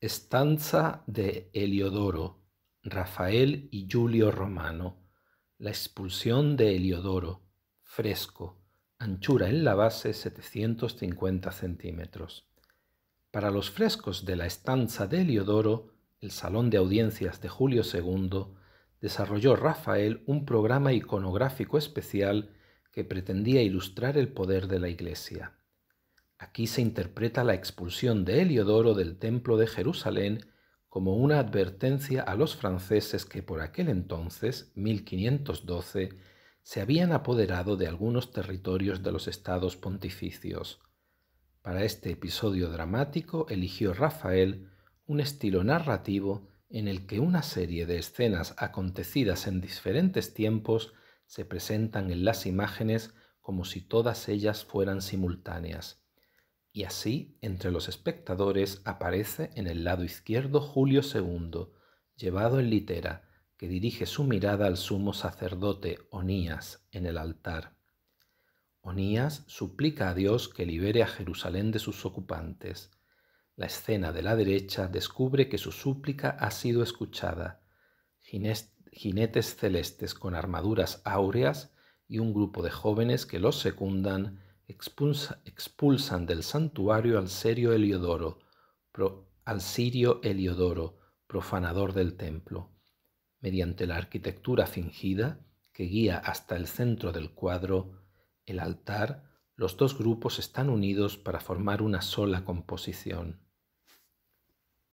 Estanza de Heliodoro, Rafael y Julio Romano. La expulsión de Heliodoro, fresco, anchura en la base 750 centímetros. Para los frescos de la estanza de Heliodoro, el Salón de Audiencias de Julio II, desarrolló Rafael un programa iconográfico especial que pretendía ilustrar el poder de la Iglesia. Aquí se interpreta la expulsión de Heliodoro del Templo de Jerusalén como una advertencia a los franceses que por aquel entonces, 1512, se habían apoderado de algunos territorios de los estados pontificios. Para este episodio dramático eligió Rafael un estilo narrativo en el que una serie de escenas acontecidas en diferentes tiempos se presentan en las imágenes como si todas ellas fueran simultáneas y así entre los espectadores aparece en el lado izquierdo Julio II, llevado en litera, que dirige su mirada al sumo sacerdote Onías en el altar. Onías suplica a Dios que libere a Jerusalén de sus ocupantes. La escena de la derecha descubre que su súplica ha sido escuchada. Jinetes celestes con armaduras áureas y un grupo de jóvenes que los secundan expulsan del santuario al serio Heliodoro, al sirio Heliodoro, profanador del templo. Mediante la arquitectura fingida, que guía hasta el centro del cuadro, el altar, los dos grupos están unidos para formar una sola composición.